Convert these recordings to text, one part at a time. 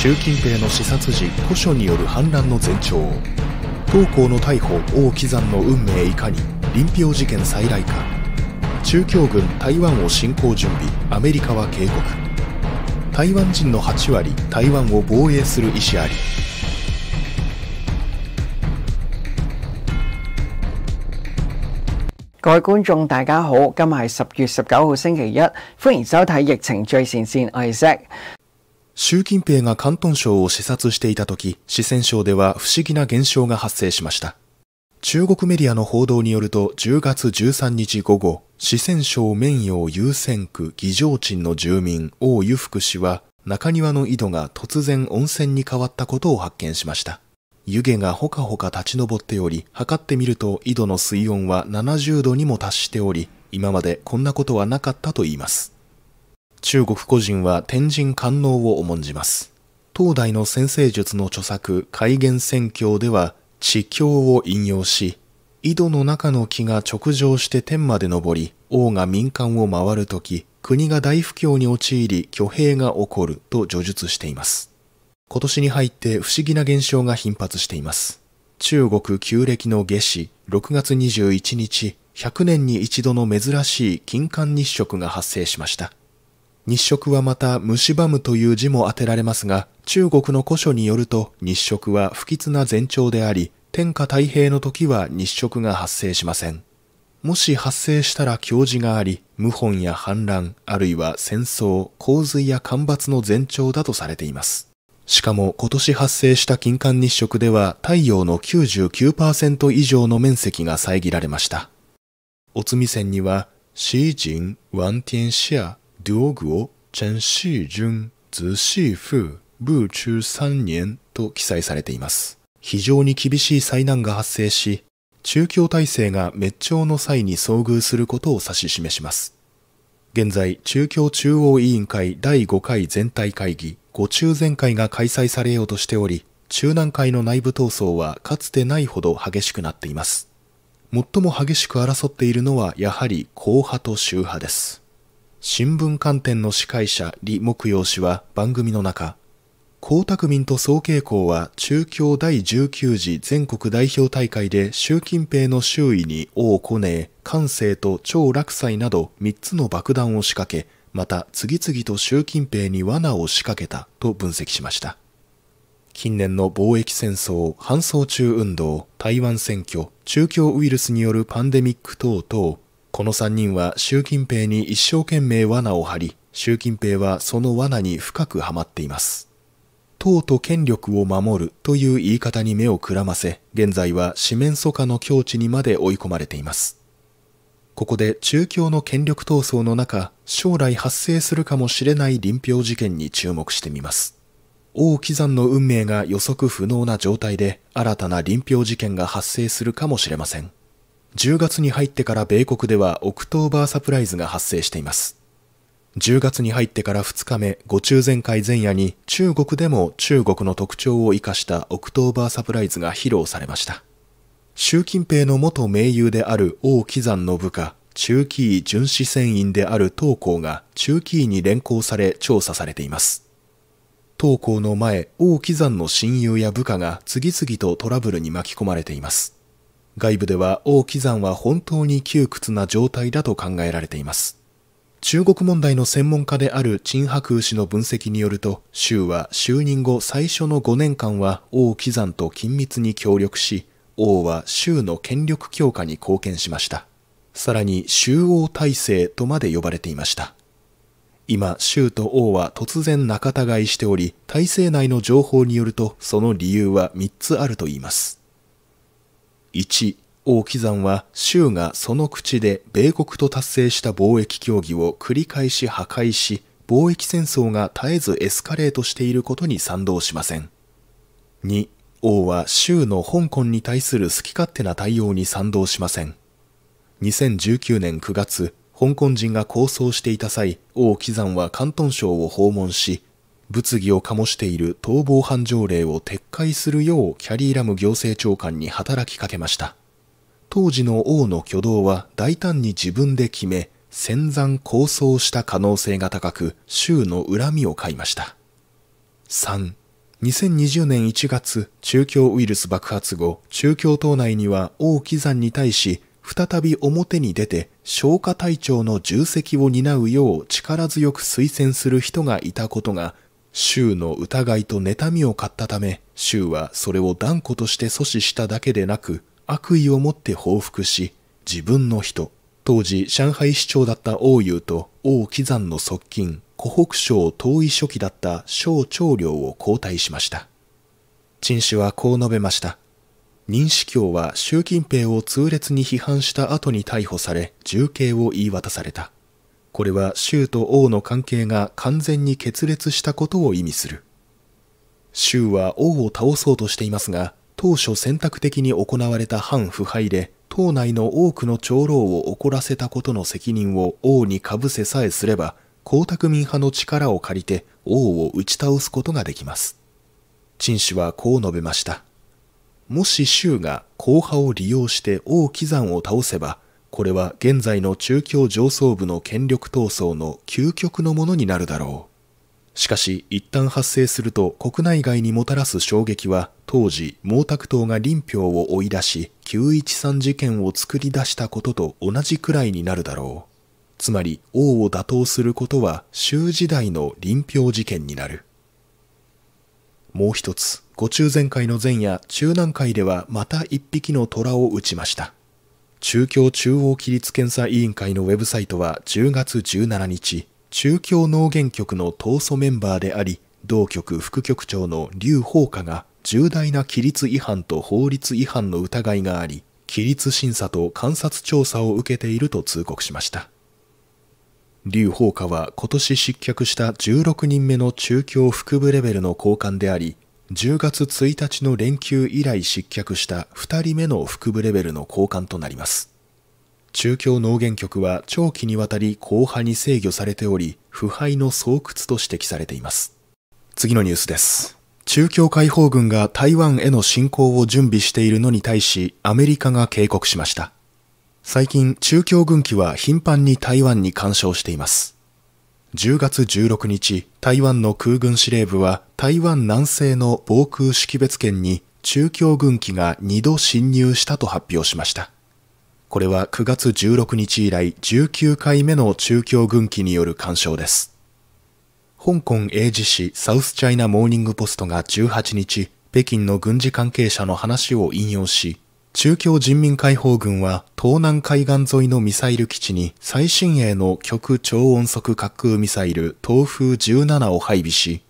習近平の視察時古書による反乱の前兆東高の逮捕王岐山の運命いかに林氷事件再来か中共軍台湾を侵攻準備アメリカは警告台湾人の8割台湾を防衛する意思あり各位觀眾大家好，今日十月十九星期一，迎收睇疫情最前 a c 習近平が広東省を視察していた時、四川省では不思議な現象が発生しました。中国メディアの報道によると10月13日午後、四川省綿陽優先区儀上鎮の住民王裕福氏は中庭の井戸が突然温泉に変わったことを発見しました。湯気がほかほか立ち上っており、測ってみると井戸の水温は70度にも達しており、今までこんなことはなかったと言います。中国個人は天神観音を重んじます。東大の先生術の著作戒厳宣教では地教を引用し、井戸の中の木が直上して天まで登り、王が民間を回るとき、国が大不況に陥り挙兵が起こると叙述しています。今年に入って不思議な現象が頻発しています。中国旧暦の夏至6月21日、100年に一度の珍しい金環日食が発生しました。日食はまた虫歯むという字も当てられますが、中国の古書によると日食は不吉な前兆であり、天下太平の時は日食が発生しません。もし発生したら教示があり、謀反や反乱、あるいは戦争、洪水や干ばつの前兆だとされています。しかも今年発生した金環日食では太陽の99%以上の面積が遮られました。おつみ線には、シージン・ワンティンシア道具をチェンシー順図シー風ブー中3年と記載されています。非常に厳しい災難が発生し、中共体制が滅頂の際に遭遇することを指し示します。現在、中共中央委員会第5回全体会議、5中全会が開催されようとしており、中南海の内部闘争はかつてないほど激しくなっています。最も激しく争っているのはやはり硬派と宗派です。新聞観点の司会者李木陽氏は番組の中、江沢民と総慶校は中共第19次全国代表大会で習近平の周囲に王コネ関西と張洛斎など3つの爆弾を仕掛け、また次々と習近平に罠を仕掛けたと分析しました。近年の貿易戦争、搬送中運動、台湾選挙、中共ウイルスによるパンデミック等々、この3人は習近平に一生懸命罠を張り、習近平はその罠に深くはまっています。党と権力を守るという言い方に目をくらませ、現在は四面楚歌の境地にまで追い込まれています。ここで中共の権力闘争の中、将来発生するかもしれない林氷事件に注目してみます。王貴山の運命が予測不能な状態で新たな臨氷事件が発生するかもしれません。10月に入ってから米国ではオクトーバーサプライズが発生しています。10月に入ってから2日目、ご中前回前夜に中国でも中国の特徴を生かしたオクトーバーサプライズが披露されました。習近平の元盟友である王岐山の部下、中期位巡視船員である東光が中期位に連行され調査されています。東光の前、王岐山の親友や部下が次々とトラブルに巻き込まれています。外部では王岐山は本当に窮屈な状態だと考えられています。中国問題の専門家である陳白氏の分析によると、州は就任後最初の5年間は王岐山と緊密に協力し、王は州の権力強化に貢献しました。さらに州王体制とまで呼ばれていました。今、州と王は突然仲違いしており、体制内の情報によると、その理由は3つあると言います。1、王岐山は州がその口で米国と達成した貿易協議を繰り返し破壊し、貿易戦争が絶えずエスカレートしていることに賛同しません。2、王は州の香港に対する好き勝手な対応に賛同しません。2019年9月、香港人が抗争していた際、王岐山は広東省を訪問し、物議を醸している逃亡犯条例を撤回するようキャリーラム行政長官に働きかけました。当時の王の挙動は大胆に自分で決め、戦山構想した可能性が高く、州の恨みを買いました。3、2020年1月、中共ウイルス爆発後、中共党内には王岐山に対し、再び表に出て消化隊長の重責を担うよう力強く推薦する人がいたことが衆の疑いと妬みを買ったため、衆はそれを断固として阻止しただけでなく、悪意を持って報復し、自分の人、当時上海市長だった王優と王貴山の側近、湖北省統一書記だった小長領を交代しました。陳氏はこう述べました。任司教は習近平を痛烈に批判した後に逮捕され、重刑を言い渡された。これは州と王の関係が完全に決裂したことを意味する。州は王を倒そうとしていますが、当初選択的に行われた反腐敗で、党内の多くの長老を怒らせたことの責任を王にかぶせさえすれば、江沢民派の力を借りて王を打ち倒すことができます。陳氏はこう述べました。もし州が後派を利用して王喜山を倒せば、これは現在の中共上層部の権力闘争の究極のものになるだろう。しかし、一旦発生すると国内外にもたらす衝撃は、当時、毛沢東が林票を追い出し、913事件を作り出したことと同じくらいになるだろう。つまり、王を打倒することは、州時代の林票事件になる。もう一つ、ご中前会の前夜、中南海ではまた一匹の虎を撃ちました。中京中央規律検査委員会のウェブサイトは10月17日、中京農原局の闘争メンバーであり、同局副局長の劉宝華が重大な規律違反と法律違反の疑いがあり、規律審査と観察調査を受けていると通告しました。劉宝華は今年失脚した16人目の中京副部レベルの高官であり、10月1日の連休以来失脚した2人目の副部レベルの交換となります。中京農源局は長期にわたり硬派に制御されており、腐敗の巣窟と指摘されています。次のニュースです。中共解放軍が台湾への侵攻を準備しているのに対し、アメリカが警告しました。最近、中共軍機は頻繁に台湾に干渉しています。10月16日、台湾の空軍司令部は台湾南西の防空識別圏に中共軍機が2度侵入したと発表しました。これは9月16日以来19回目の中共軍機による干渉です。香港英字市サウスチャイナモーニングポストが18日、北京の軍事関係者の話を引用し、中共人民解放軍は東南海岸沿いのミサイル基地に最新鋭の極超音速滑空ミサイル東風17を配備し、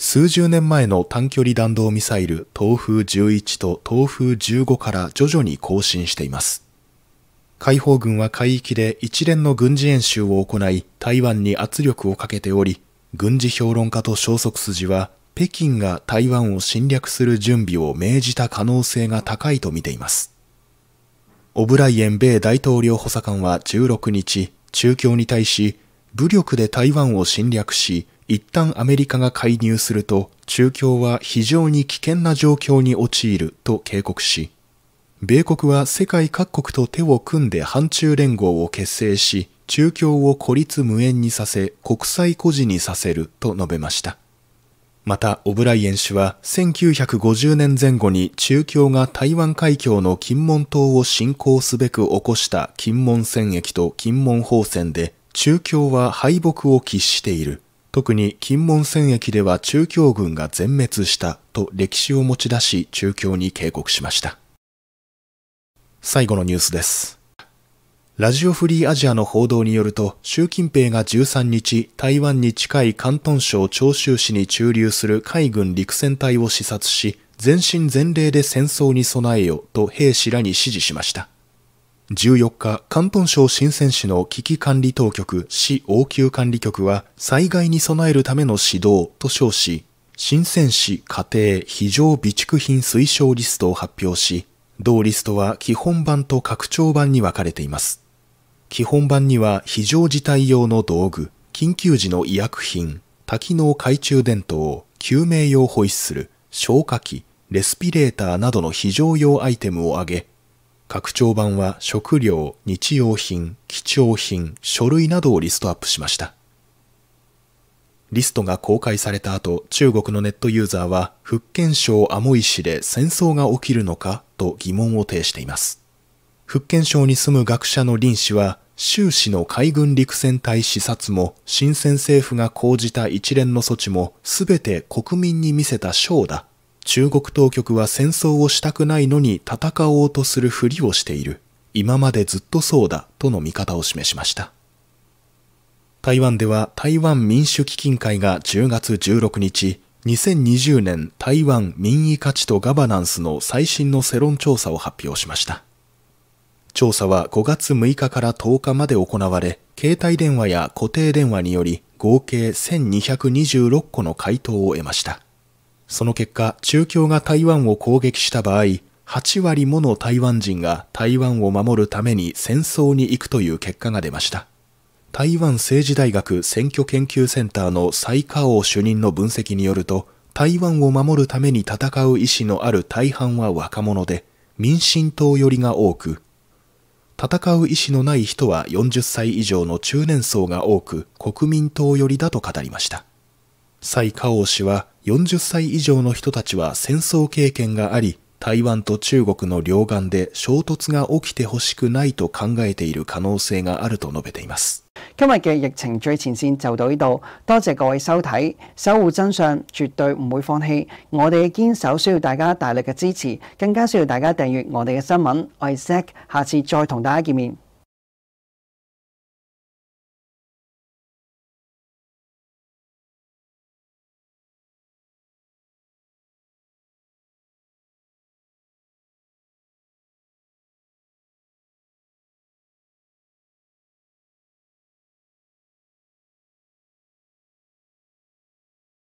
数十年前の短距離弾道ミサイル東風11と東風15から徐々に更新しています。解放軍は海域で一連の軍事演習を行い、台湾に圧力をかけており、軍事評論家と消息筋は、北京が台湾を侵略する準備を命じた可能性が高いと見ています。オブライエン米大統領補佐官は16日、中共に対し、武力で台湾を侵略し、一旦アメリカが介入すると中共は非常に危険な状況に陥ると警告し、米国は世界各国と手を組んで反中連合を結成し、中共を孤立無縁にさせ国際孤児にさせると述べました。また、オブライエン氏は1950年前後に中共が台湾海峡の金門島を侵攻すべく起こした金門戦役と金門砲戦で中共は敗北を喫している。特に金門戦役では中共軍が全滅したと歴史を持ち出し中共に警告しました。最後のニュースです。ラジオフリーアジアの報道によると、習近平が13日、台湾に近い広東省長州市に駐留する海軍陸戦隊を視察し、全身全霊で戦争に備えよと兵士らに指示しました。14日、関東省新セ市の危機管理当局市応急管理局は災害に備えるための指導と称し、新セ市家庭非常備蓄品推奨リストを発表し、同リストは基本版と拡張版に分かれています。基本版には非常事態用の道具、緊急時の医薬品、多機能懐中電灯、救命用ホイッスル、消火器、レスピレーターなどの非常用アイテムを挙げ、拡張版は食料、日用品、貴重品、書類などをリストアップしました。リストが公開された後、中国のネットユーザーは、福建省アモイ市で戦争が起きるのかと疑問を呈しています。福建省に住む学者の林氏は、州市の海軍陸戦隊視察も、新鮮政府が講じた一連の措置も、すべて国民に見せたショーだ中国当局は戦争をしたくないのに戦おうとするふりをしている。今までずっとそうだとの見方を示しました。台湾では台湾民主基金会が10月16日、2020年台湾民意価値とガバナンスの最新の世論調査を発表しました。調査は5月6日から10日まで行われ、携帯電話や固定電話により合計1226個の回答を得ました。その結果、中共が台湾を攻撃した場合、8割もの台湾人が台湾を守るために戦争に行くという結果が出ました。台湾政治大学選挙研究センターの蔡華王主任の分析によると、台湾を守るために戦う意思のある大半は若者で、民進党寄りが多く、戦う意思のない人は40歳以上の中年層が多く国民党寄りだと語りました。蔡華王氏は40歳以上の人たちは戦争経験があり、台湾と中国の両岸で衝突が起きてほしくないと考えている可能性があると述べています。今日嘅疫情最前線就到呢度，多謝各位收睇，守護真相絕對唔會放棄，我哋嘅堅守需要大家大力嘅支持，更加需要大家訂閱我哋嘅新聞。我係 Zack，下次再同大家見面。